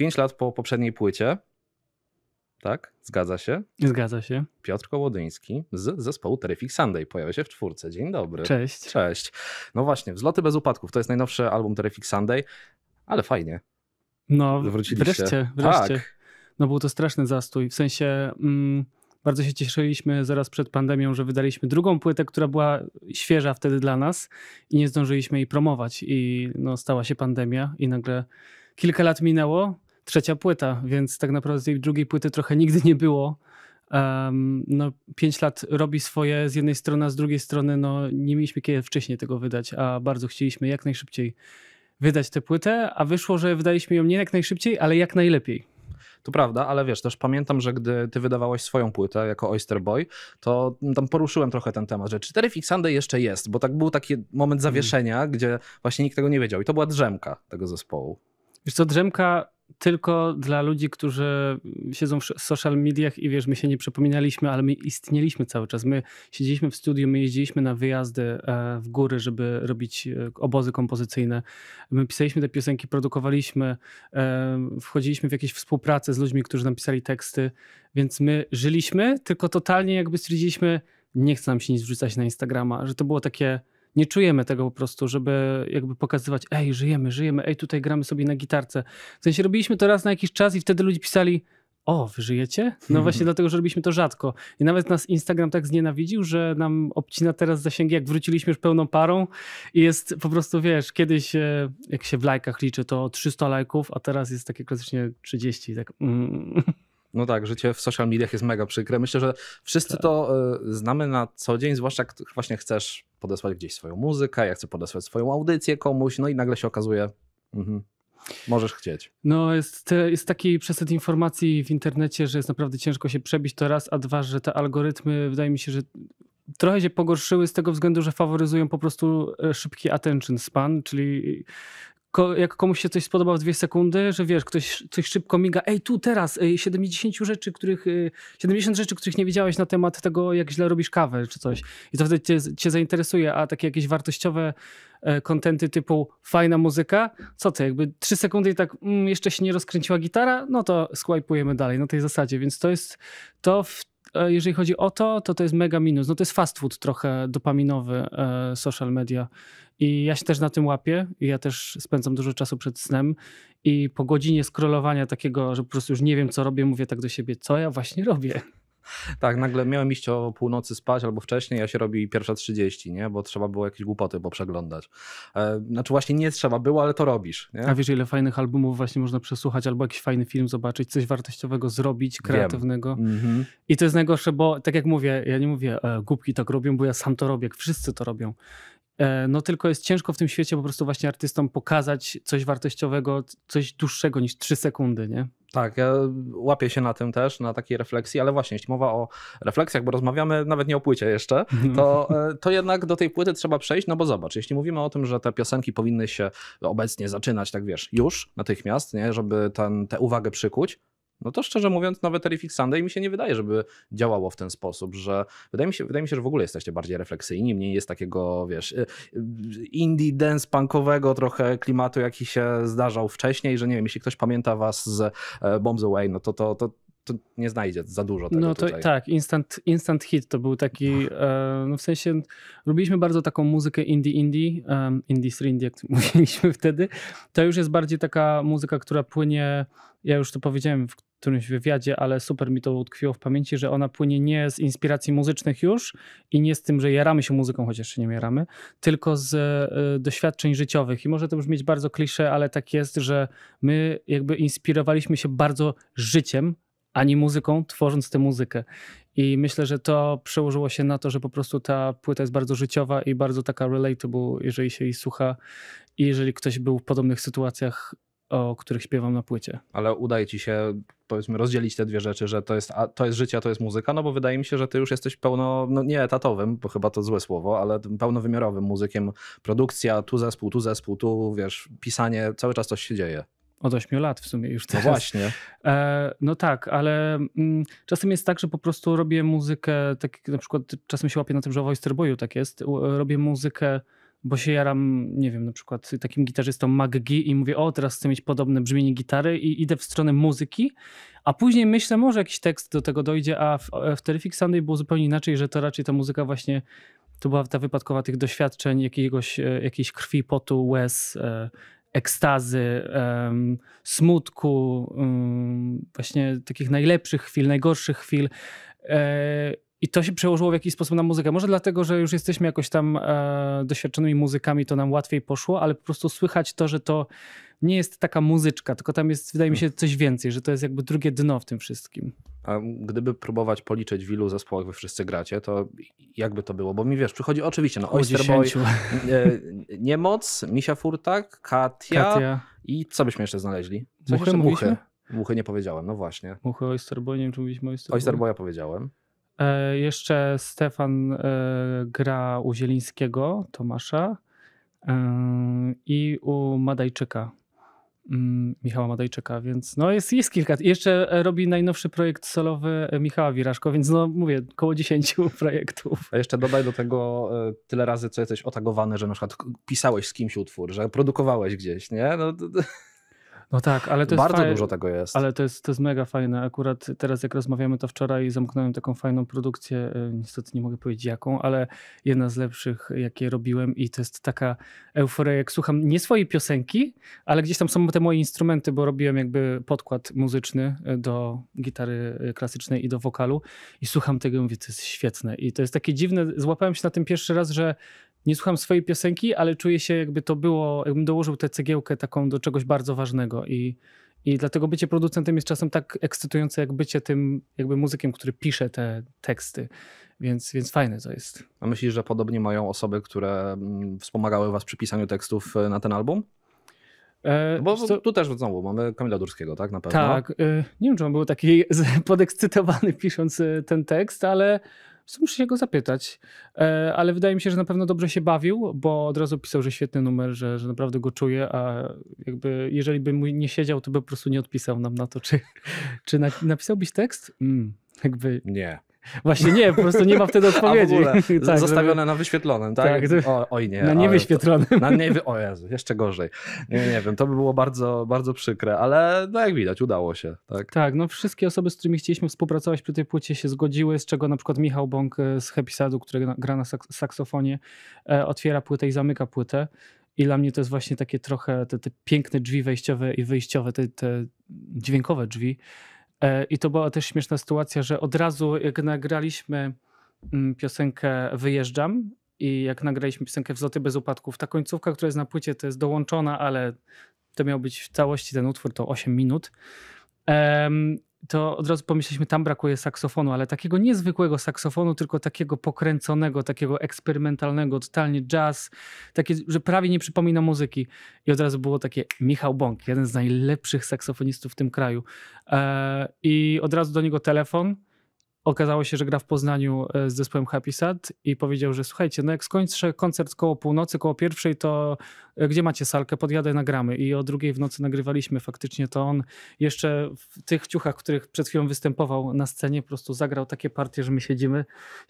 5 lat po poprzedniej płycie. Tak? Zgadza się? Zgadza się. Piotr Kołodyński z zespołu Terrific Sunday pojawia się w czwórce. Dzień dobry. Cześć. Cześć. No właśnie, Wzloty bez upadków to jest najnowszy album Terrific Sunday, ale fajnie. No, Wróciliście. wreszcie, wreszcie. Tak. No był to straszny zastój, w sensie... Mm... Bardzo się cieszyliśmy zaraz przed pandemią, że wydaliśmy drugą płytę, która była świeża wtedy dla nas i nie zdążyliśmy jej promować. I no, stała się pandemia, i nagle kilka lat minęło trzecia płyta, więc tak naprawdę tej drugiej płyty trochę nigdy nie było. Um, no, pięć lat robi swoje z jednej strony, a z drugiej strony no, nie mieliśmy kiedy wcześniej tego wydać, a bardzo chcieliśmy jak najszybciej wydać tę płytę, a wyszło, że wydaliśmy ją nie jak najszybciej, ale jak najlepiej. To prawda, ale wiesz, też pamiętam, że gdy ty wydawałeś swoją płytę jako Oyster Boy, to tam poruszyłem trochę ten temat, że czy Terrific Sunday jeszcze jest, bo tak był taki moment zawieszenia, mm. gdzie właśnie nikt tego nie wiedział i to była drzemka tego zespołu. Wiesz co, drzemka tylko dla ludzi, którzy siedzą w social mediach i wiesz, my się nie przypominaliśmy, ale my istnieliśmy cały czas. My siedzieliśmy w studiu, my jeździliśmy na wyjazdy e, w góry, żeby robić e, obozy kompozycyjne. My pisaliśmy te piosenki, produkowaliśmy, e, wchodziliśmy w jakieś współpracę z ludźmi, którzy napisali teksty, więc my żyliśmy, tylko totalnie jakby stwierdziliśmy, nie chce nam się nic wrzucać na Instagrama, że to było takie nie czujemy tego po prostu, żeby jakby pokazywać, ej, żyjemy, żyjemy, ej, tutaj gramy sobie na gitarce. W sensie robiliśmy to raz na jakiś czas i wtedy ludzie pisali, o, wy żyjecie? No mhm. właśnie dlatego, że robiliśmy to rzadko. I nawet nas Instagram tak znienawidził, że nam obcina teraz zasięgi, jak wróciliśmy już pełną parą i jest po prostu, wiesz, kiedyś e, jak się w lajkach liczy, to 300 lajków, a teraz jest takie klasycznie 30 tak... Mm. No tak, życie w social mediach jest mega przykre. Myślę, że wszyscy tak. to y, znamy na co dzień, zwłaszcza jak właśnie chcesz podesłać gdzieś swoją muzykę, ja chcę podesłać swoją audycję komuś, no i nagle się okazuje, mhm, Możesz chcieć. No, jest, jest taki przesyt informacji w internecie, że jest naprawdę ciężko się przebić. To raz, a dwa, że te algorytmy, wydaje mi się, że trochę się pogorszyły z tego względu, że faworyzują po prostu e, szybki attention span, czyli ko, jak komuś się coś spodoba w dwie sekundy, że wiesz, ktoś coś szybko miga, ej tu teraz, y, ej, 70 rzeczy, których, 70 y, rzeczy, których nie wiedziałeś na temat tego, jak źle robisz kawę czy coś. I to wtedy cię, cię zainteresuje, a takie jakieś wartościowe e, kontenty typu fajna muzyka, co ty, jakby trzy sekundy i tak mm, jeszcze się nie rozkręciła gitara, no to skłajpujemy dalej na tej zasadzie, więc to jest, to w E, jeżeli chodzi o to, to to jest mega minus. No to jest fast food trochę dopaminowy e, social media. I ja się też na tym łapię. I ja też spędzam dużo czasu przed snem. I po godzinie scrollowania takiego, że po prostu już nie wiem, co robię, mówię tak do siebie, co ja właśnie robię. Tak, nagle miałem iść o północy spać albo wcześniej, a się robi pierwsza 30, nie? bo trzeba było jakieś głupoty poprzeglądać. E, znaczy właśnie nie trzeba było, ale to robisz. Nie? A wiesz ile fajnych albumów właśnie można przesłuchać albo jakiś fajny film zobaczyć, coś wartościowego zrobić, kreatywnego. Mhm. I to jest najgorsze, bo tak jak mówię, ja nie mówię e, głupki tak robią, bo ja sam to robię, wszyscy to robią. E, no tylko jest ciężko w tym świecie po prostu właśnie artystom pokazać coś wartościowego, coś dłuższego niż 3 sekundy, nie? Tak, ja łapię się na tym też, na takiej refleksji, ale właśnie, jeśli mowa o refleksjach, bo rozmawiamy nawet nie o płycie jeszcze, no. to, e, to jednak do tej płyty trzeba przejść, no bo zobacz, jeśli mówimy o tym, że te piosenki powinny się obecnie zaczynać, tak wiesz, już natychmiast, nie, żeby ten, tę uwagę przykuć, no to szczerze mówiąc, nawet Terrific Sunday mi się nie wydaje, żeby działało w ten sposób, że wydaje mi się, wydaje mi się że w ogóle jesteście bardziej refleksyjni, mniej jest takiego, wiesz, y, y, indie dance punkowego trochę klimatu, jaki się zdarzał wcześniej, że nie wiem, jeśli ktoś pamięta was z e, Bombs Away, no to, to, to to nie znajdzie za dużo tego No to tutaj. tak, instant, instant hit to był taki, e, no w sensie robiliśmy bardzo taką muzykę indie indie, um, indie street jak mówiliśmy wtedy. To już jest bardziej taka muzyka, która płynie, ja już to powiedziałem w którymś wywiadzie, ale super mi to utkwiło w pamięci, że ona płynie nie z inspiracji muzycznych już i nie z tym, że jaramy się muzyką, chociaż nie jaramy, tylko z e, doświadczeń życiowych. I może to brzmieć bardzo klisze, ale tak jest, że my jakby inspirowaliśmy się bardzo życiem, ani muzyką, tworząc tę muzykę. I myślę, że to przełożyło się na to, że po prostu ta płyta jest bardzo życiowa i bardzo taka relatable, jeżeli się jej słucha i jeżeli ktoś był w podobnych sytuacjach, o których śpiewam na płycie. Ale udaje ci się, powiedzmy, rozdzielić te dwie rzeczy, że to jest, a, to jest życie, a to jest muzyka, no bo wydaje mi się, że ty już jesteś pełno, no nie etatowym, bo chyba to złe słowo, ale pełnowymiarowym muzykiem. Produkcja, tu zespół, tu zespół, tu wiesz, pisanie, cały czas coś się dzieje. Od 8 lat w sumie już no teraz. No właśnie. E, no tak, ale mm, czasem jest tak, że po prostu robię muzykę, tak na przykład czasem się łapię na tym, że w Oyster Boyu tak jest, robię muzykę bo się jaram, nie wiem, na przykład takim gitarzystą MacGee i mówię, o teraz chcę mieć podobne brzmienie gitary i idę w stronę muzyki, a później myślę, może jakiś tekst do tego dojdzie, a w, e, w Terrific Sunday było zupełnie inaczej, że to raczej ta muzyka właśnie, to była ta wypadkowa tych doświadczeń, jakiegoś, e, jakiejś krwi, potu, łez, e, ekstazy, um, smutku, um, właśnie takich najlepszych chwil, najgorszych chwil. E, I to się przełożyło w jakiś sposób na muzykę. Może dlatego, że już jesteśmy jakoś tam e, doświadczonymi muzykami, to nam łatwiej poszło, ale po prostu słychać to, że to nie jest taka muzyczka, tylko tam jest, wydaje mi się, hmm. coś więcej, że to jest jakby drugie dno w tym wszystkim. A gdyby próbować policzyć w ilu zespołach wy wszyscy gracie, to jakby to było? Bo mi wiesz, przychodzi oczywiście, no Oyster Boy, e, Niemoc, Misia Furtak, Katia, Katia, i co byśmy jeszcze znaleźli? Coś muchy, muchy. Muchy nie powiedziałem, no właśnie. Muchy, Oyster Boy, nie wiem czy mówiliśmy Oyster Boy. Oyster Boya powiedziałem. E, jeszcze Stefan e, gra u Zielińskiego, Tomasza e, i u Madajczyka. Mm, Michała Madejczyka, więc no jest, jest kilka. Jeszcze e, robi najnowszy projekt solowy e, Michała Wiraszko, więc no mówię, koło 10 projektów. A jeszcze dodaj do tego e, tyle razy, co jesteś otagowany, że na przykład pisałeś z kimś utwór, że produkowałeś gdzieś, nie? No, to, to... No tak, ale to jest Bardzo faj... dużo tego jest. Ale to jest, to jest mega fajne. Akurat teraz jak rozmawiamy, to wczoraj zamknąłem taką fajną produkcję, e, niestety nie mogę powiedzieć jaką, ale jedna z lepszych, jakie robiłem i to jest taka euforia, jak słucham nie swojej piosenki, ale gdzieś tam są te moje instrumenty, bo robiłem jakby podkład muzyczny e, do gitary e, klasycznej i do wokalu i słucham tego i mówię, to jest świetne. I to jest takie dziwne, złapałem się na tym pierwszy raz, że nie słucham swojej piosenki, ale czuję się jakby to było, jakbym dołożył tę cegiełkę taką do czegoś bardzo ważnego i, i dlatego bycie producentem jest czasem tak ekscytujące, jak bycie tym jakby muzykiem, który pisze te teksty, więc, więc fajne to jest. A myślisz, że podobnie mają osoby, które mm, wspomagały was przy pisaniu tekstów e, na ten album? E, no bo co? tu też znowu mamy Kamila Durskiego, tak? Na pewno. Tak. E, nie wiem, czy on był taki podekscytowany pisząc ten tekst, ale muszę się go zapytać, e, ale wydaje mi się, że na pewno dobrze się bawił, bo od razu pisał, że świetny numer, że, że naprawdę go czuję, a jakby jeżeli bym nie siedział, to by po prostu nie odpisał nam na to, czy, czy napisałbyś tekst? Mm, jakby... Nie. Właśnie nie, po prostu nie ma wtedy odpowiedzi. tak, zostawione żeby... na wyświetlonym, tak? tak o, oj nie. Na niewyświetlonym. To, na nie, o Jezu, jeszcze gorzej. Nie, nie wiem, to by było bardzo, bardzo przykre, ale no jak widać, udało się. Tak? tak, no wszystkie osoby, z którymi chcieliśmy współpracować przy tej płycie się zgodziły, z czego na przykład Michał Bąk e, z Happy Sadu, który gra na saksofonie, e, otwiera płytę i zamyka płytę. I dla mnie to jest właśnie takie trochę te, te piękne drzwi wejściowe i wyjściowe, te, te dźwiękowe drzwi, E, I to była też śmieszna sytuacja, że od razu jak nagraliśmy mm, piosenkę Wyjeżdżam i jak nagraliśmy piosenkę Wzloty bez upadków, ta końcówka, która jest na płycie, to jest dołączona, ale to miał być w całości ten utwór, to 8 minut to od razu pomyśleliśmy, tam brakuje saksofonu, ale takiego niezwykłego saksofonu, tylko takiego pokręconego, takiego eksperymentalnego, totalnie jazz, takie, że prawie nie przypomina muzyki. I od razu było takie Michał Bąk, jeden z najlepszych saksofonistów w tym kraju. E, I od razu do niego telefon Okazało się, że gra w Poznaniu e, z zespołem Happy Sad i powiedział, że słuchajcie, no jak skończę koncert koło północy, koło pierwszej, to e, gdzie macie salkę, podjadę, nagramy. I o drugiej w nocy nagrywaliśmy faktycznie, to on jeszcze w tych ciuchach, w których przed chwilą występował na scenie, po prostu zagrał takie partie, że my siedzimy.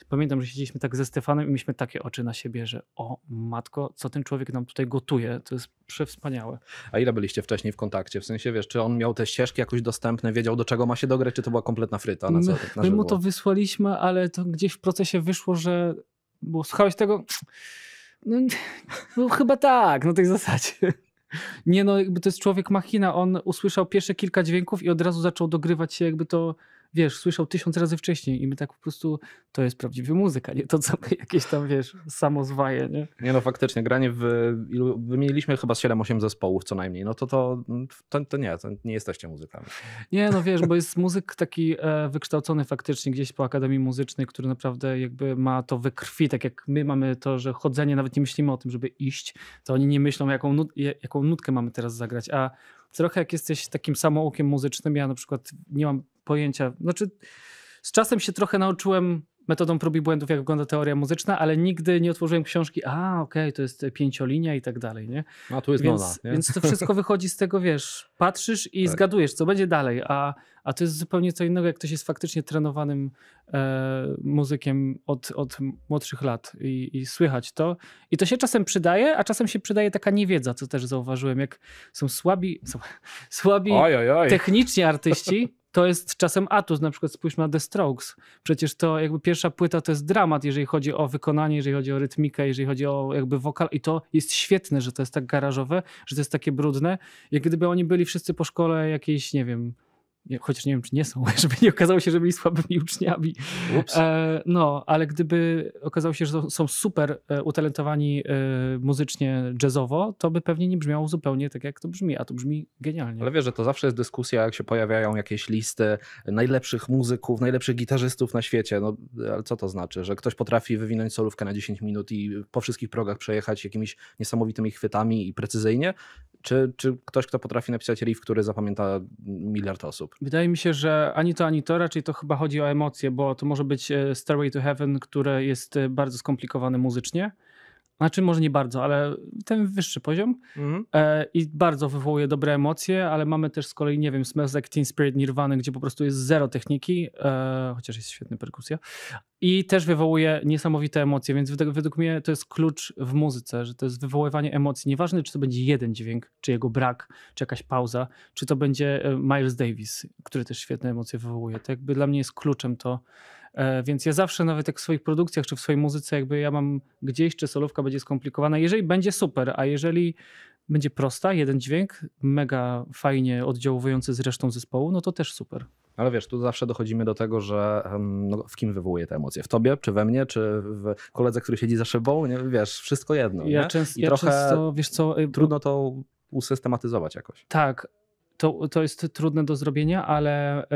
Pamiętam, że siedzieliśmy tak ze Stefanem i mieliśmy takie oczy na siebie, że o matko, co ten człowiek nam tutaj gotuje, to jest przewspaniałe. A ile byliście wcześniej w kontakcie? W sensie, wiesz, czy on miał te ścieżki jakoś dostępne, wiedział do czego ma się dograć, czy to była kompletna fryta? Na no, co, na my mu to wysłaliśmy, ale to gdzieś w procesie wyszło, że Bo słuchałeś tego? No, no, chyba tak, na tej zasadzie. Nie no, jakby to jest człowiek machina, on usłyszał pierwsze kilka dźwięków i od razu zaczął dogrywać się jakby to wiesz, słyszał tysiąc razy wcześniej i my tak po prostu, to jest prawdziwa muzyka, nie to co my jakieś tam, wiesz, samozwaje, nie? Nie no, faktycznie, granie w, ilu, wymieniliśmy chyba 7-8 zespołów co najmniej, no to to, to, to nie, to nie jesteście muzykami. Nie no, wiesz, bo jest muzyk taki e, wykształcony faktycznie gdzieś po Akademii Muzycznej, który naprawdę jakby ma to we krwi, tak jak my mamy to, że chodzenie, nawet nie myślimy o tym, żeby iść, to oni nie myślą jaką, nut, jaką nutkę mamy teraz zagrać, a trochę jak jesteś takim samoukiem muzycznym, ja na przykład nie mam pojęcia, znaczy z czasem się trochę nauczyłem metodą prób i błędów, jak wygląda teoria muzyczna, ale nigdy nie otworzyłem książki, a okej, okay, to jest e, pięciolinia i tak dalej, nie? A tu jest więc, Więc to wszystko wychodzi z tego, wiesz, patrzysz i tak. zgadujesz, co będzie dalej, a, a to jest zupełnie co innego, jak ktoś jest faktycznie trenowanym e, muzykiem od, od młodszych lat i, i słychać to. I to się czasem przydaje, a czasem się przydaje taka niewiedza, co też zauważyłem, jak są słabi, są słabi oj, oj, oj. techniczni artyści, to jest czasem atus, na przykład spójrz na The Strokes. Przecież to jakby pierwsza płyta to jest dramat, jeżeli chodzi o wykonanie, jeżeli chodzi o rytmikę, jeżeli chodzi o jakby wokal i to jest świetne, że to jest tak garażowe, że to jest takie brudne. Jak gdyby oni byli wszyscy po szkole jakiejś, nie wiem, chociaż nie wiem, czy nie są, żeby nie okazało się, że byli słabymi uczniami. E, no, ale gdyby okazało się, że są super e, utalentowani e, muzycznie, jazzowo, to by pewnie nie brzmiało zupełnie tak, jak to brzmi, a to brzmi genialnie. Ale wiesz, że to zawsze jest dyskusja, jak się pojawiają jakieś listy najlepszych muzyków, najlepszych gitarzystów na świecie. No, ale co to znaczy? Że ktoś potrafi wywinąć solówkę na 10 minut i po wszystkich progach przejechać jakimiś niesamowitymi chwytami i precyzyjnie, czy, czy ktoś, kto potrafi napisać riff, który zapamięta miliard osób? Wydaje mi się, że ani to, ani to, raczej to chyba chodzi o emocje, bo to może być e, Stairway to Heaven, które jest e, bardzo skomplikowane muzycznie, znaczy, może nie bardzo, ale ten wyższy poziom mhm. e, i bardzo wywołuje dobre emocje, ale mamy też z kolei, nie wiem, Smells Like Teen Spirit Nirvana, gdzie po prostu jest zero techniki, e, chociaż jest świetna perkusja i też wywołuje niesamowite emocje, więc według, według mnie to jest klucz w muzyce, że to jest wywoływanie emocji. Nieważne, czy to będzie jeden dźwięk, czy jego brak, czy jakaś pauza, czy to będzie e, Miles Davis, który też świetne emocje wywołuje. To jakby dla mnie jest kluczem to, E, więc ja zawsze nawet jak w swoich produkcjach czy w swojej muzyce jakby ja mam gdzieś, czy solówka będzie skomplikowana, jeżeli będzie super, a jeżeli będzie prosta, jeden dźwięk, mega fajnie oddziałujący z resztą zespołu, no to też super. Ale wiesz, tu zawsze dochodzimy do tego, że no, w kim wywołuje te emocje? W tobie, czy we mnie, czy w koledze, który siedzi za szybą? Nie, wiesz, wszystko jedno. Ja, często, I ja trochę, często, wiesz co... Y, trudno to usystematyzować jakoś. Tak, to, to jest trudne do zrobienia, ale y,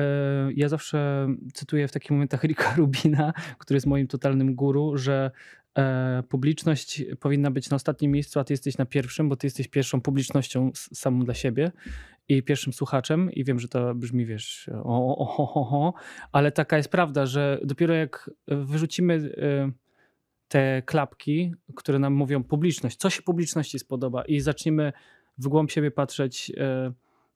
ja zawsze cytuję w takich momentach Rika Rubina, który jest moim totalnym guru, że y, publiczność powinna być na ostatnim miejscu, a ty jesteś na pierwszym, bo ty jesteś pierwszą publicznością samą dla siebie i pierwszym słuchaczem i wiem, że to brzmi, wiesz, o, o, o, o, o ale taka jest prawda, że dopiero jak wyrzucimy... Y, te klapki, które nam mówią publiczność, co się publiczności spodoba i zaczniemy w głąb siebie patrzeć,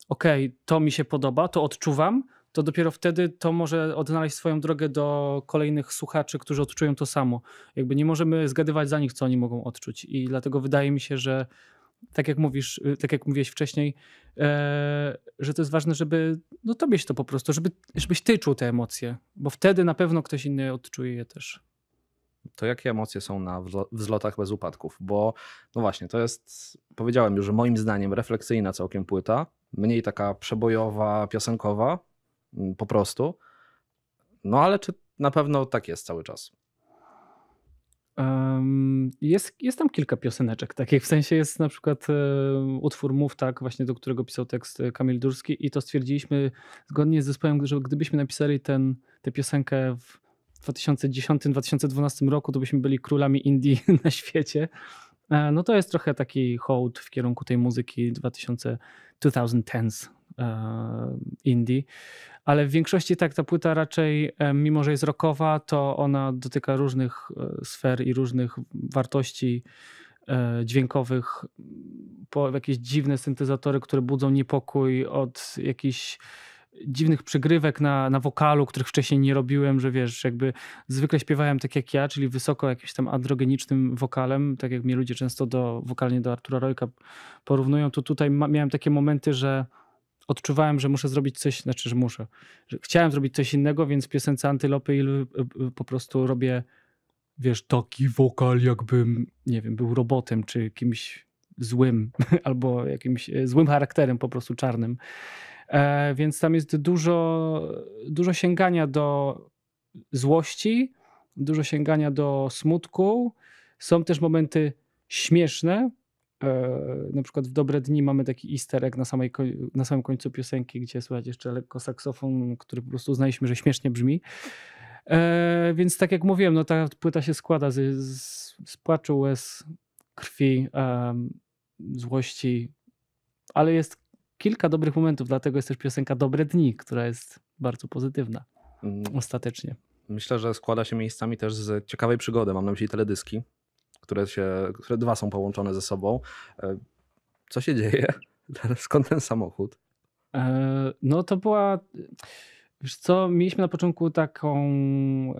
okej, okay, to mi się podoba, to odczuwam, to dopiero wtedy to może odnaleźć swoją drogę do kolejnych słuchaczy, którzy odczują to samo. Jakby nie możemy zgadywać za nich, co oni mogą odczuć. I dlatego wydaje mi się, że tak jak mówisz, y, tak jak mówiłeś wcześniej, e, że to jest ważne, żeby no tobie się to po prostu, żeby, żebyś ty czuł te emocje, bo wtedy na pewno ktoś inny odczuje je też. To jakie emocje są na wzlotach bez upadków? Bo no właśnie, to jest, powiedziałem już, że moim zdaniem refleksyjna całkiem płyta, mniej taka przebojowa, piosenkowa, mm, po prostu. No ale czy na pewno tak jest cały czas? jest, jest tam kilka pioseneczek takich, w sensie jest na przykład e, utwór Mów, tak, właśnie do którego pisał tekst e, Kamil Durski i to stwierdziliśmy zgodnie z zespołem, że gdybyśmy napisali ten, tę piosenkę w 2010-2012 roku, to byśmy byli królami Indii na świecie, E, no to jest trochę taki hołd w kierunku tej muzyki 2000, 2010s e, indie, ale w większości tak ta płyta raczej, e, mimo że jest rockowa, to ona dotyka różnych sfer i różnych wartości dźwiękowych, po jakieś dziwne syntezatory, które budzą niepokój od jakichś dziwnych przygrywek na, na wokalu, których wcześniej nie robiłem, że wiesz, jakby zwykle śpiewałem tak jak ja, czyli wysoko jakimś tam androgenicznym wokalem, tak jak mnie ludzie często do, wokalnie do Artura Rojka porównują, to tutaj miałem takie momenty, że odczuwałem, że muszę zrobić coś, znaczy, że muszę. Że chciałem zrobić coś innego, więc piosenca piosence Antylopy i y, po prostu robię, wiesz, taki wokal, jakbym, nie wiem, był robotem czy kimś złym albo jakimś e, złym charakterem po prostu czarnym. E, więc tam jest dużo, dużo sięgania do złości, dużo sięgania do smutku. Są też momenty śmieszne. E, na przykład w Dobre Dni mamy taki easter egg na, samej, na samym końcu piosenki, gdzie słychać jeszcze lekko saksofon, który po prostu uznaliśmy, że śmiesznie brzmi. E, więc tak jak mówiłem, no ta płyta się składa z, z, z płaczu, łez, krwi, złości, ale jest kilka dobrych momentów, dlatego jest też piosenka Dobre Dni, która jest bardzo pozytywna mm. ostatecznie. Myślę, że składa się miejscami też z ciekawej przygody. Mam na myśli teledyski, które, się, które dwa są połączone ze sobą. E, co się dzieje? Skąd ten samochód? E, no to była. Wiesz co, mieliśmy na początku taką,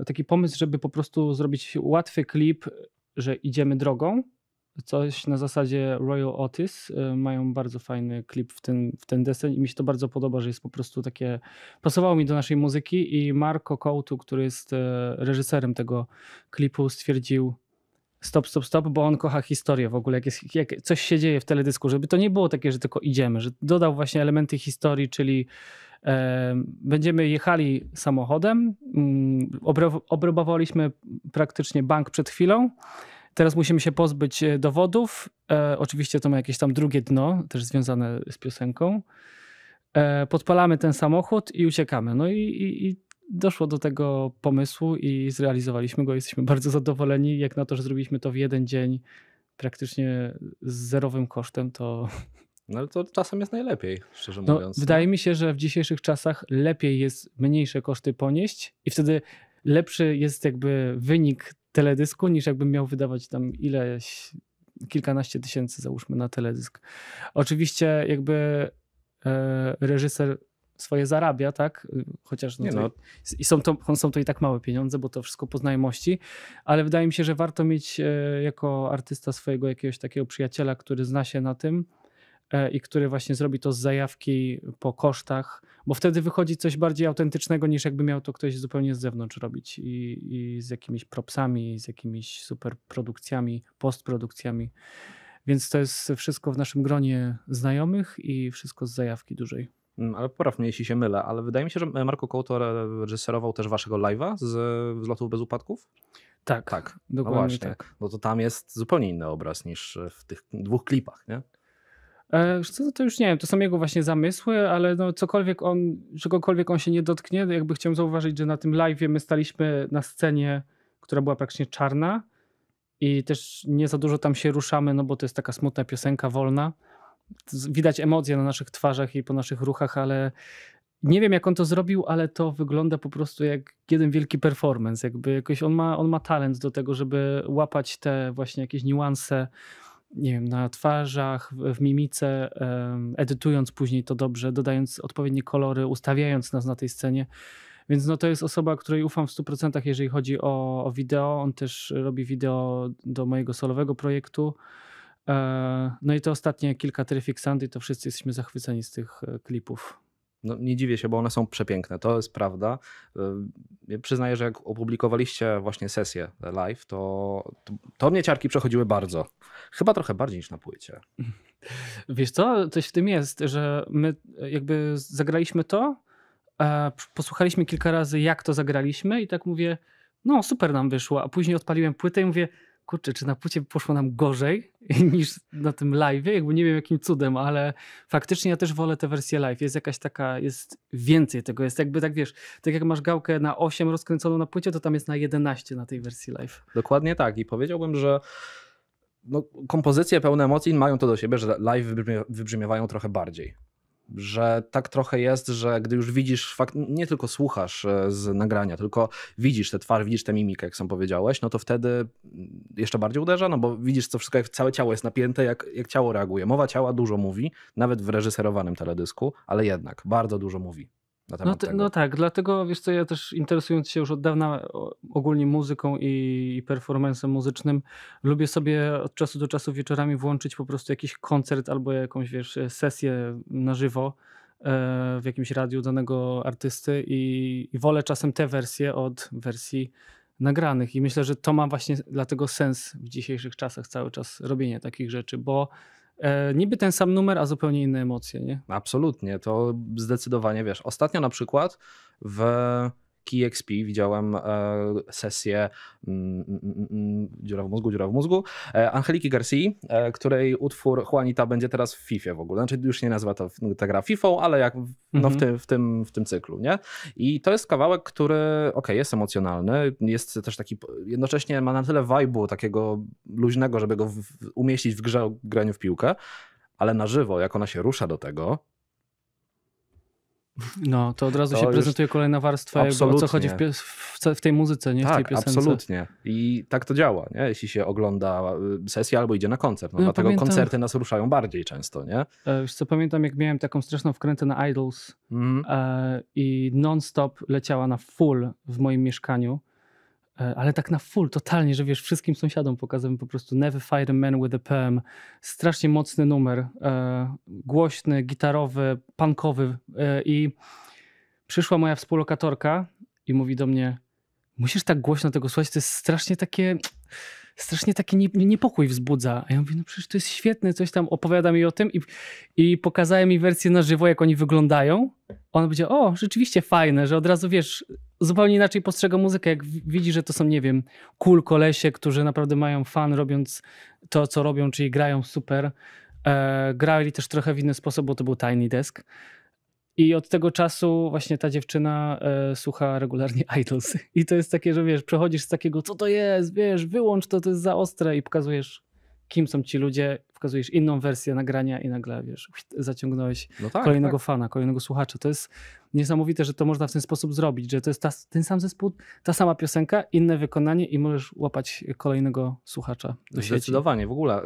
taki pomysł, żeby po prostu zrobić łatwy klip, że idziemy drogą, coś na zasadzie Royal Otis. Y, mają bardzo fajny klip w ten, w ten deseń i mi się to bardzo podoba, że jest po prostu takie. Pasowało mi do naszej muzyki i Marco Coutu, który jest y, reżyserem tego klipu, stwierdził. Stop, stop, stop, bo on kocha historię w ogóle. Jak, jest, jak coś się dzieje w teledysku, żeby to nie było takie, że tylko idziemy, że dodał właśnie elementy historii, czyli e, Będziemy jechali samochodem. Mm, obrobowaliśmy praktycznie bank przed chwilą. Teraz musimy się pozbyć e, dowodów. E, oczywiście to ma jakieś tam drugie dno, też związane z piosenką. E, podpalamy ten samochód i uciekamy. No i, i, i, doszło do tego pomysłu i zrealizowaliśmy go. Jesteśmy bardzo zadowoleni. Jak na to, że zrobiliśmy to w jeden dzień, praktycznie z zerowym kosztem, to. No ale to czasem jest najlepiej, szczerze no, mówiąc. Wydaje mi się, że w dzisiejszych czasach lepiej jest mniejsze koszty ponieść i wtedy lepszy jest jakby wynik teledysku, niż jakbym miał wydawać tam ileś, kilkanaście tysięcy załóżmy na teledysk. Oczywiście jakby e, reżyser swoje zarabia, tak? Chociaż no no. I są, to, są to i tak małe pieniądze, bo to wszystko po znajomości, ale wydaje mi się, że warto mieć e, jako artysta swojego jakiegoś takiego przyjaciela, który zna się na tym, E, i który właśnie zrobi to z zajawki po kosztach, bo wtedy wychodzi coś bardziej autentycznego niż jakby miał to ktoś zupełnie z zewnątrz robić i, i z jakimiś propsami, z jakimiś superprodukcjami, postprodukcjami. Więc to jest wszystko w naszym gronie znajomych i wszystko z zajawki dużej. Mm, ale mnie jeśli się mylę, ale wydaje mi się, że Marco Couto reżyserował też waszego live'a z lotów bez upadków? Tak, tak. No dokładnie no właśnie, tak. no to tam jest zupełnie inny obraz niż w tych dwóch klipach, nie? E, co no to już nie wiem, to są jego właśnie zamysły, ale no cokolwiek on, czegokolwiek on się nie dotknie, jakby chciałem zauważyć, że na tym live my staliśmy na scenie, która była praktycznie czarna i też nie za dużo tam się ruszamy, no bo to jest taka smutna piosenka wolna. Widać emocje na naszych twarzach i po naszych ruchach, ale nie wiem jak on to zrobił, ale to wygląda po prostu jak jeden wielki performance, jakby jakoś on ma, on ma talent do tego, żeby łapać te właśnie jakieś niuanse, nie wiem, na twarzach, w mimice, edytując później to dobrze, dodając odpowiednie kolory, ustawiając nas na tej scenie. Więc no to jest osoba, której ufam w 100%, jeżeli chodzi o, o wideo. On też robi wideo do mojego solowego projektu. E, no i te ostatnie kilka Terrific Sandy, to wszyscy jesteśmy zachwyceni z tych e, klipów. No, nie dziwię się, bo one są przepiękne, to jest prawda. Y, ja przyznaję, że jak opublikowaliście właśnie sesję live, to, to, to mnie ciarki przechodziły bardzo. Chyba trochę bardziej niż na płycie. Wiesz co, coś w tym jest, że my jakby zagraliśmy to, e, posłuchaliśmy kilka razy jak to zagraliśmy i tak mówię, no super nam wyszło, a później odpaliłem płytę i mówię, kurczę, czy na płycie poszło nam gorzej niż na tym live, jakby nie wiem jakim cudem, ale faktycznie ja też wolę tę wersję live. Jest jakaś taka, jest więcej tego, jest jakby tak wiesz, tak jak masz gałkę na 8 rozkręconą na płycie, to tam jest na 11 na tej wersji live. Dokładnie tak i powiedziałbym, że no, kompozycje pełne emocji mają to do siebie, że live wybrzmiewają trochę bardziej że tak trochę jest, że gdy już widzisz, fakt, nie tylko słuchasz e, z nagrania, tylko widzisz tę twarz, widzisz tę mimikę, jak sam powiedziałeś, no to wtedy mm, jeszcze bardziej uderza, no bo widzisz co wszystko, jak całe ciało jest napięte, jak, jak ciało reaguje. Mowa ciała dużo mówi, nawet w reżyserowanym teledysku, ale jednak bardzo dużo mówi na no temat no, tego. No tak, dlatego wiesz co, ja też interesując się już od dawna e, ogólnie muzyką i, i performancem muzycznym, lubię sobie od czasu do czasu wieczorami włączyć po prostu jakiś koncert albo jakąś wiesz, sesję na żywo e, w jakimś radiu danego artysty i, i wolę czasem te wersje od wersji nagranych i myślę, że to ma właśnie dlatego sens w dzisiejszych czasach cały czas robienie takich rzeczy, bo E, niby ten sam numer, a zupełnie inne emocje, nie? Absolutnie, to zdecydowanie wiesz. Ostatnio na przykład w KeyXP, widziałem e, sesję mm, mm, mm, Dziura w mózgu, Dziura w mózgu, e, Angeliki Garcia, e, której utwór Juanita będzie teraz w FIFA w ogóle. Znaczy już nie nazywa to ta gra FIFA, ale jak, no, w, mhm. tym, w, tym, w tym cyklu, nie? I to jest kawałek, który okej, okay, jest emocjonalny, jest też taki, jednocześnie ma na tyle vibeu takiego luźnego, żeby go w, umieścić w grze o graniu w piłkę, ale na żywo, jak ona się rusza do tego, no, to od razu to się prezentuje kolejna warstwa, jakby, o co chodzi w, w, tej muzyce, nie tak, w tej tak, piosence. absolutnie. I tak to działa, nie? jeśli się ogląda e, sesję albo idzie na koncert. No, no dlatego pamiętam, koncerty nas ruszają bardziej często, nie? Już e, co, pamiętam jak miałem taką straszną wkrętę na Idols mm. i non-stop leciała na full w moim mieszkaniu E, ale tak na full, totalnie, że wiesz, wszystkim sąsiadom pokazałem po prostu Never Fire a Man with a PM, Strasznie mocny numer, e, głośny, gitarowy, punkowy e, i przyszła moja współlokatorka i mówi do mnie, musisz tak głośno tego słuchać, to jest strasznie takie strasznie taki niepokój wzbudza. A ja mówię, no przecież to jest świetne, coś tam, opowiadam jej o tym i, i pokazałem mi wersję na żywo, jak oni wyglądają. Ona będzie, o, rzeczywiście fajne, że od razu wiesz, zupełnie inaczej postrzega muzykę, jak widzi, że to są, nie wiem, cool kolesie, którzy naprawdę mają fan robiąc to, co robią, czyli grają super. E, grali też trochę w inny sposób, bo to był Tiny Desk. I od tego czasu właśnie ta dziewczyna e, słucha regularnie Idols. I to jest takie, że wiesz, przechodzisz z takiego, co to jest, wiesz, wyłącz to, to jest za ostre i pokazujesz kim są ci ludzie, Wkazujesz inną wersję nagrania i nagle, wiesz, zaciągnąłeś no tak, kolejnego tak. fana, kolejnego słuchacza. To jest niesamowite, że to można w ten sposób zrobić, że to jest ta, ten sam zespół, ta sama piosenka, inne wykonanie i możesz łapać kolejnego słuchacza do sieci. Zdecydowanie, w ogóle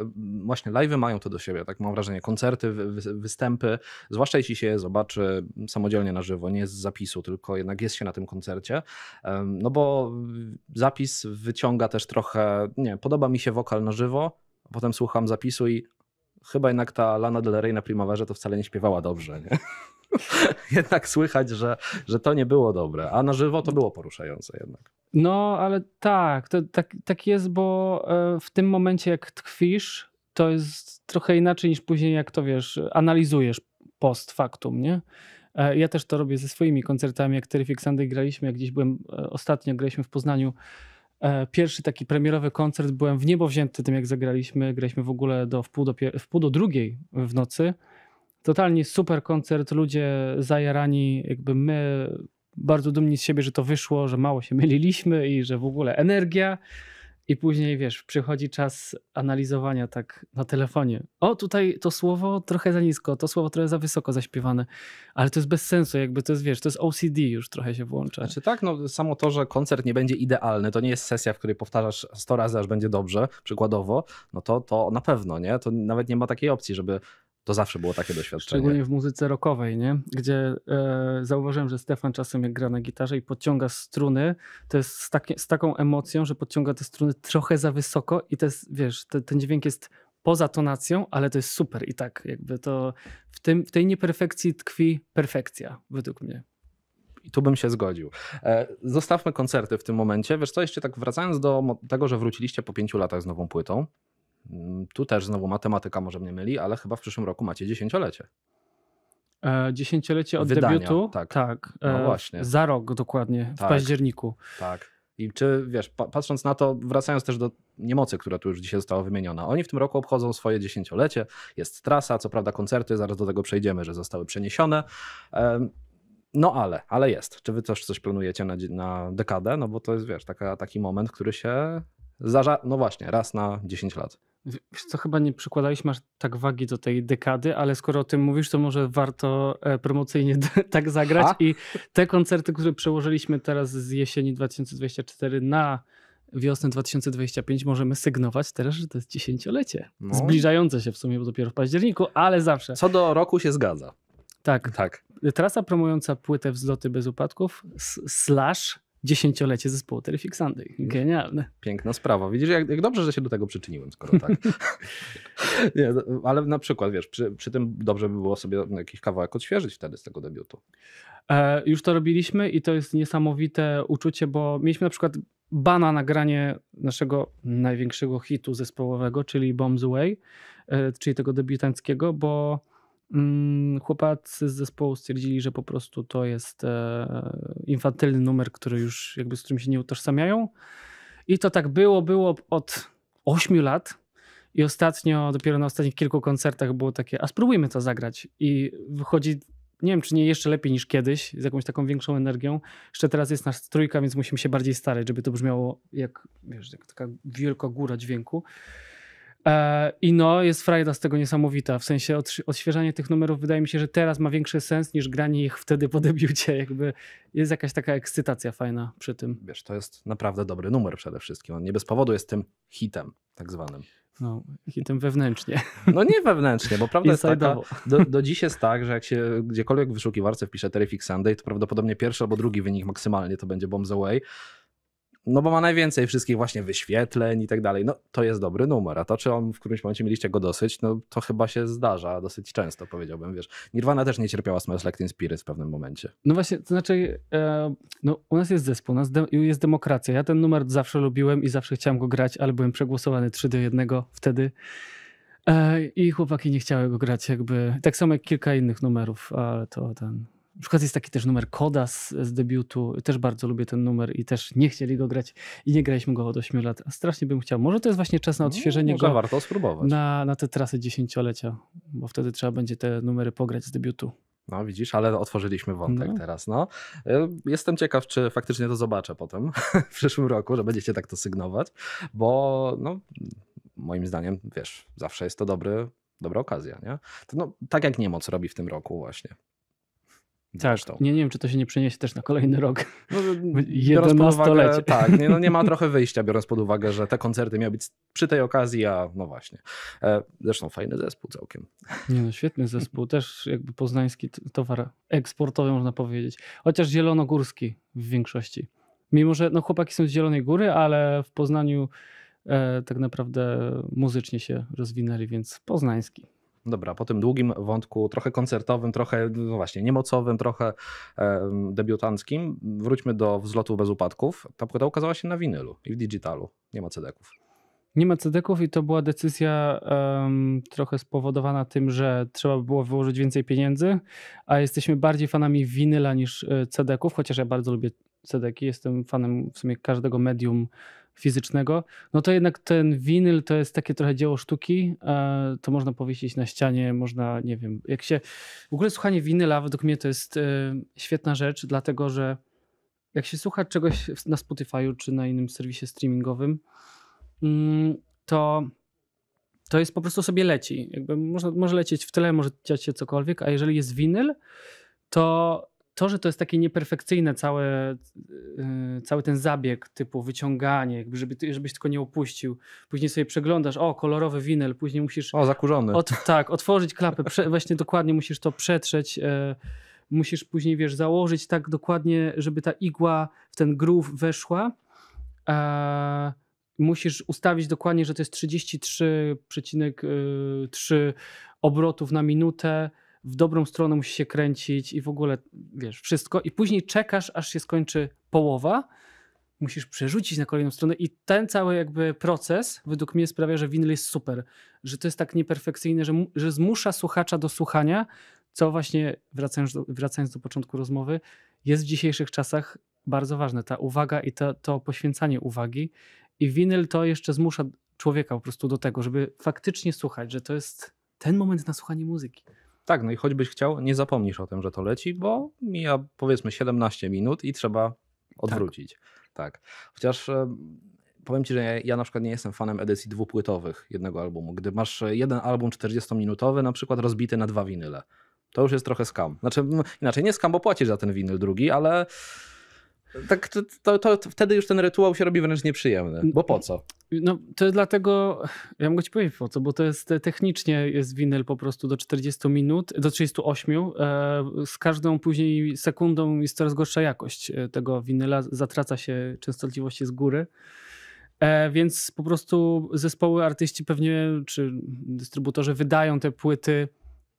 właśnie live'y mają to do siebie, tak mam wrażenie, koncerty, wy, występy, zwłaszcza jeśli się je zobaczy samodzielnie na żywo, nie z zapisu, tylko jednak jest się na tym koncercie, no bo zapis wyciąga też trochę, nie, podoba mi się wokal na żywo, potem słucham zapisu i chyba jednak ta Lana Del Rey na Primaverze to wcale nie śpiewała dobrze. Nie? jednak słychać, że, że to nie było dobre, a na żywo to było poruszające jednak. No, ale tak, to, tak, tak jest, bo e, w tym momencie jak tkwisz, to jest trochę inaczej niż później jak to wiesz, analizujesz post factum, nie? E, ja też to robię ze swoimi koncertami, jak Terrific Sunday graliśmy, jak gdzieś byłem e, ostatnio, graliśmy w Poznaniu E, pierwszy taki premierowy koncert byłem w niebo wzięty tym, jak zagraliśmy. Graliśmy w ogóle do, w, pół do, w pół do drugiej w nocy. Totalnie super koncert, ludzie zajarani, jakby my bardzo dumni z siebie, że to wyszło, że mało się myliliśmy i że w ogóle energia. I później, wiesz, przychodzi czas analizowania tak na telefonie. O, tutaj to słowo trochę za nisko, to słowo trochę za wysoko zaśpiewane, ale to jest bez sensu, jakby to jest, wiesz, to jest OCD już trochę się włącza. Znaczy tak, no samo to, że koncert nie będzie idealny, to nie jest sesja, w której powtarzasz 100 razy, aż będzie dobrze, przykładowo, no to, to na pewno, nie? To nawet nie ma takiej opcji, żeby to zawsze było takie doświadczenie. Szczególnie w muzyce rockowej, nie? gdzie e, zauważyłem, że Stefan czasem jak gra na gitarze i podciąga struny, to jest z, z taką emocją, że podciąga te struny trochę za wysoko i to jest, wiesz, te, ten dźwięk jest poza tonacją, ale to jest super i tak jakby to w, tym, w tej nieperfekcji tkwi perfekcja według mnie. I tu bym się zgodził. E, zostawmy koncerty w tym momencie. Wiesz co, jeszcze tak wracając do tego, że wróciliście po pięciu latach z nową płytą, Mm, tu też znowu matematyka może mnie myli, ale chyba w przyszłym roku macie dziesięciolecie. E, dziesięciolecie od Wydania, debiutu? Tak. tak. No e, właśnie. Za rok dokładnie, tak. w październiku. Tak. I czy wiesz, patrząc na to, wracając też do niemocy, która tu już dzisiaj została wymieniona, oni w tym roku obchodzą swoje dziesięciolecie, jest trasa, co prawda koncerty, zaraz do tego przejdziemy, że zostały przeniesione. No ale, ale jest. Czy wy też coś planujecie na, na dekadę? No bo to jest, wiesz, taka, taki moment, który się zarza... No właśnie, raz na 10 lat. Wiesz co, chyba nie przykładaliśmy aż tak wagi do tej dekady, ale skoro o tym mówisz, to może warto e, promocyjnie tak zagrać. Ha? I te koncerty, które przełożyliśmy teraz z jesieni 2024 na wiosnę 2025 możemy sygnować teraz, że to jest dziesięciolecie. No. Zbliżające się w sumie, bo dopiero w październiku, ale zawsze. Co do roku się zgadza. Tak. tak. Trasa promująca płytę Wzloty bez upadków slash dziesięciolecie zespołu Terrific Sunday. Genialne. Piękna sprawa. Widzisz, jak, jak dobrze, że się do tego przyczyniłem, skoro tak. Nie, no, ale na przykład, wiesz, przy, przy, tym dobrze by było sobie jakiś kawałek odświeżyć wtedy z tego debiutu. E, już to robiliśmy i to jest niesamowite uczucie, bo mieliśmy na przykład bana nagranie naszego największego hitu zespołowego, czyli Bombs Away, e, czyli tego debiutanckiego, bo Mm, chłopacy z zespołu stwierdzili, że po prostu to jest e, infantylny numer, który już jakby z którym się nie utożsamiają. I to tak było, było od 8 lat. I ostatnio, dopiero na ostatnich kilku koncertach było takie, a spróbujmy to zagrać. I wychodzi, nie wiem, czy nie jeszcze lepiej niż kiedyś, z jakąś taką większą energią. Jeszcze teraz jest nas trójka, więc musimy się bardziej starać, żeby to brzmiało jak, wiesz, jak taka wielka góra dźwięku. E, I no, jest frajda z tego niesamowita. W sensie odświeżanie tych numerów wydaje mi się, że teraz ma większy sens niż granie ich wtedy po debiucie. Jakby jest jakaś taka ekscytacja fajna przy tym. Wiesz, to jest naprawdę dobry numer przede wszystkim. On nie bez powodu jest tym hitem tak zwanym. No, hitem wewnętrznie. No nie wewnętrznie, bo prawda jest taka, do, do dziś jest tak, że jak się gdziekolwiek w wyszukiwarce wpisze Terrific Sunday, to prawdopodobnie pierwszy albo drugi wynik maksymalnie to będzie Bombs Away. No bo ma najwięcej wszystkich właśnie wyświetleń i tak dalej. No to jest dobry numer. A to, czy on w którymś momencie mieliście go dosyć, no to chyba się zdarza dosyć często, powiedziałbym, wiesz. Nirvana też nie cierpiała Smells Like Teen Spirit w pewnym momencie. No właśnie, to znaczy, e, no u nas jest zespół, u nas de jest demokracja. Ja ten numer zawsze lubiłem i zawsze chciałem go grać, ale byłem przegłosowany 3 do 1 wtedy. E, I chłopaki nie chciały go grać jakby, tak samo jak kilka innych numerów, ale to ten... Na przykład jest taki też numer Koda z, z debiutu. Też bardzo lubię ten numer i też nie chcieli go grać i nie graliśmy go od 8 lat. A strasznie bym chciał. Może to jest właśnie czas na no, odświeżenie no, go. warto spróbować. Na, na te trasy dziesięciolecia, bo wtedy trzeba będzie te numery pograć z debiutu. No widzisz, ale otworzyliśmy wątek no. teraz. No. Y, jestem ciekaw, czy faktycznie to zobaczę potem w przyszłym roku, że będziecie tak to sygnować, bo no, moim zdaniem, wiesz, zawsze jest to dobry, dobra okazja. Nie? To no, tak jak Niemoc robi w tym roku właśnie. Tak. Nie, nie wiem, czy to się nie przeniesie też na kolejny rok. No, mm, biorąc pod uwagę, tak, nie, no nie ma trochę wyjścia, biorąc pod uwagę, że te koncerty miały być przy tej okazji, a no właśnie. E, zresztą fajny zespół całkiem. Nie no, świetny zespół, też jakby poznański towar eksportowy można powiedzieć. Chociaż zielonogórski w większości. Mimo, że no, chłopaki są z Zielonej Góry, ale w Poznaniu e, tak naprawdę muzycznie się rozwinęli, więc poznański. Dobra, po tym długim wątku, trochę koncertowym, trochę no właśnie niemocowym, trochę e, debiutanckim, wróćmy do wzlotu bez upadków. Ta płyta ukazała się na winylu i w digitalu. Nie ma cedeków. Nie ma cedeków i to była decyzja um, trochę spowodowana tym, że trzeba było wyłożyć więcej pieniędzy, a jesteśmy bardziej fanami winyla niż e, cedeków, chociaż ja bardzo lubię cedeki, jestem fanem w sumie każdego medium fizycznego, no to jednak ten winyl to jest takie trochę dzieło sztuki. E, to można powiesić na ścianie, można, nie wiem, jak się. W ogóle słuchanie winyla według mnie to jest e, świetna rzecz, dlatego że jak się słucha czegoś na Spotify'u czy na innym serwisie streamingowym, mm, to to jest po prostu sobie leci. Jakby można, może lecieć w tyle, może dziać się cokolwiek, a jeżeli jest winyl, to to, że to jest takie nieperfekcyjne całe, y, cały ten zabieg typu wyciąganie, żeby, żebyś tylko nie opuścił. Później sobie przeglądasz, o kolorowy winyl, później musisz... O, zakurzony. Od, tak, otworzyć klapę, prze, właśnie dokładnie musisz to przetrzeć. E, musisz później, wiesz, założyć tak dokładnie, żeby ta igła w ten groove weszła. E, musisz ustawić dokładnie, że to jest 33,3 y, obrotów na minutę w dobrą stronę musi się kręcić i w ogóle, wiesz, wszystko. I później czekasz, aż się skończy połowa, musisz przerzucić na kolejną stronę i ten cały jakby proces według mnie sprawia, że winyl jest super, że to jest tak nieperfekcyjne, że, że zmusza słuchacza do słuchania, co właśnie, wracając do, wracając do początku rozmowy, jest w dzisiejszych czasach bardzo ważne, ta uwaga i to, to poświęcanie uwagi i winyl to jeszcze zmusza człowieka po prostu do tego, żeby faktycznie słuchać, że to jest ten moment na słuchanie muzyki. Tak, no i choćbyś chciał, nie zapomnisz o tym, że to leci, bo mija powiedzmy 17 minut i trzeba tak. odwrócić. Tak. tak. Chociaż e, powiem ci, że ja, ja na przykład nie jestem fanem edycji dwupłytowych jednego albumu. Gdy masz e, jeden album 40-minutowy, na przykład rozbity na dwa winyle, to już jest trochę skam. Znaczy, inaczej nie skam, bo płacisz za ten winyl drugi, ale. Tak, to, to, to, wtedy już ten rytuał się robi wręcz nieprzyjemny. Bo po co? No, to jest dlatego, ja mogę ci powiedzieć po co, bo to jest technicznie jest winyl po prostu do 40 minut, do 38. E, z każdą później sekundą jest coraz gorsza jakość e, tego winyla, zatraca się częstotliwość z góry. E, więc po prostu zespoły, artyści pewnie, czy dystrybutorzy wydają te płyty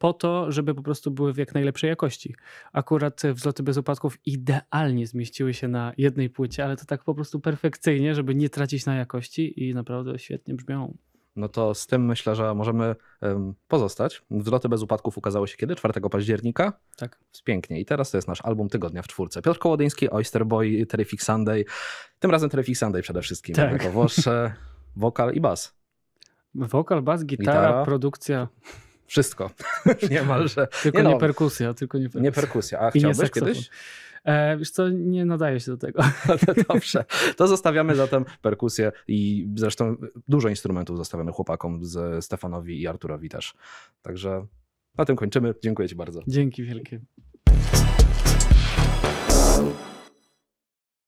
po to, żeby po prostu były w jak najlepszej jakości. Akurat e, wzloty bez upadków idealnie zmieściły się na jednej płycie, ale to tak po prostu perfekcyjnie, żeby nie tracić na jakości i naprawdę świetnie brzmią. No to z tym myślę, że możemy pozostać. Wzloty bez upadków ukazało się kiedy? 4 października? Tak. Pięknie. I teraz to jest nasz album tygodnia w czwórce. Piotr Kołodyński, Oyster Boy, Terrific Sunday. Tym razem Terrific Sunday przede wszystkim. Tak. Włosze, wokal i bas. Wokal, bas, gitara, gitara. produkcja wszystko niemalże. Tylko nie, no, nie perkusja, tylko nie perkusja. Nie perkusja. A I chciałbyś kiedyś? E, wiesz co, nie nadaje się do tego. No dobrze, to zostawiamy zatem perkusję i zresztą dużo instrumentów zostawiamy chłopakom z Stefanowi i Arturowi też. Także na tym kończymy. Dziękuję Ci bardzo. Dzięki wielkie.